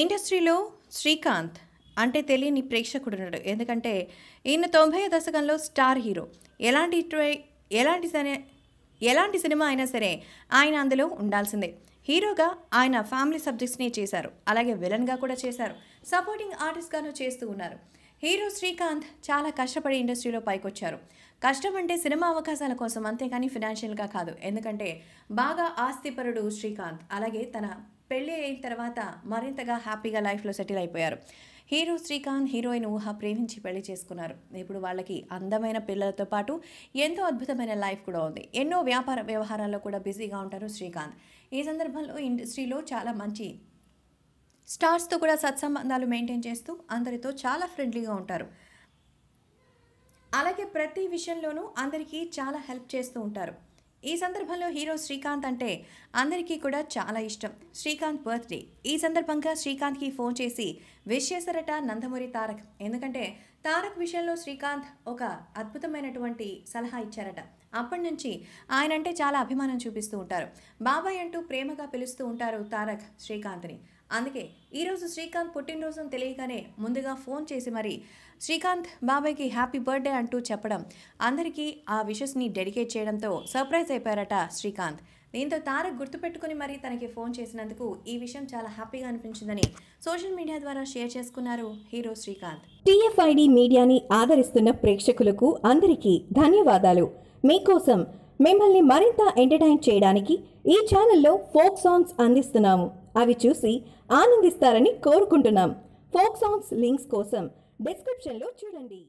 ఇండస్ట్రీలో శ్రీకాంత్ అంటే తెలియని ప్రేక్షకుడు ఉన్నాడు ఎందుకంటే ఈయన తొంభై దశకంలో స్టార్ హీరో ఎలాంటి ఎలాంటి ఎలాంటి సినిమా అయినా సరే ఆయన అందులో ఉండాల్సిందే హీరోగా ఆయన ఫ్యామిలీ సబ్జెక్ట్స్ని చేశారు అలాగే విలన్గా కూడా చేశారు సపోర్టింగ్ ఆర్టిస్ట్గాను చేస్తూ ఉన్నారు హీరో శ్రీకాంత్ చాలా కష్టపడి ఇండస్ట్రీలో పైకొచ్చారు కష్టం అంటే సినిమా అవకాశాల కోసం అంతేకాని ఫినాన్షియల్గా కాదు ఎందుకంటే బాగా ఆస్తిపరుడు శ్రీకాంత్ అలాగే తన పెళ్ళి అయిన తర్వాత మరింతగా హ్యాపీగా లైఫ్లో సెటిల్ అయిపోయారు హీరో శ్రీకాంత్ హీరోయిన్ ఊహ ప్రేమించి పెళ్లి చేసుకున్నారు ఇప్పుడు వాళ్ళకి అందమైన పిల్లలతో పాటు ఎంతో అద్భుతమైన లైఫ్ కూడా ఉంది ఎన్నో వ్యాపార వ్యవహారాల్లో కూడా బిజీగా ఉంటారు శ్రీకాంత్ ఈ సందర్భంలో ఇండస్ట్రీలో చాలా మంచి స్టార్స్తో కూడా సత్సంబంధాలు మెయింటైన్ చేస్తూ అందరితో చాలా ఫ్రెండ్లీగా ఉంటారు అలాగే ప్రతి విషయంలోనూ అందరికీ చాలా హెల్ప్ చేస్తూ ఉంటారు ఈ సందర్భంలో హీరో శ్రీకాంత్ అంటే అందరికీ కూడా చాలా ఇష్టం శ్రీకాంత్ బర్త్డే ఈ సందర్భంగా శ్రీకాంత్కి ఫోన్ చేసి విష్ చేశారట నందమూరి తారక్ ఎందుకంటే తారక్ విషయంలో శ్రీకాంత్ ఒక అద్భుతమైనటువంటి సలహా ఇచ్చారట అప్పటి నుంచి ఆయన అంటే చాలా అభిమానం చూపిస్తూ ఉంటారు బాబాయ్ అంటూ ప్రేమగా పిలుస్తూ ఉంటారు తారక్ శ్రీకాంత్ని అందుకే ఈరోజు శ్రీకాంత్ పుట్టినరోజును తెలియగానే ముందుగా ఫోన్ చేసి మరి శ్రీకాంత్ బాబాయ్కి హ్యాపీ బర్త్డే అంటూ చెప్పడం అందరికీ ఆ విషస్ని డెడికేట్ చేయడంతో సర్ప్రైజ్ అయిపోయారట శ్రీకాంత్ దీంతో తారక్ గుర్తుపెట్టుకుని మరీ తనకి ఫోన్ చేసినందుకు ఈ విషయం చాలా హ్యాపీగా అనిపించిందని సోషల్ మీడియా ద్వారా షేర్ చేసుకున్నారు హీరో శ్రీకాంత్ టీఎఫ్ఐడి మీడియాని ఆదరిస్తున్న ప్రేక్షకులకు అందరికీ ధన్యవాదాలు మీకోసం మిమ్మల్ని మరింత ఎంటర్టైన్ చేయడానికి ఈ ఛానల్లో ఫోక్ సాంగ్స్ అందిస్తున్నాము అవి చూసి ఆనందిస్తారని కోరుకుంటున్నాం ఫోక్ సాంగ్స్ లింక్స్ కోసం డిస్క్రిప్షన్లో చూడండి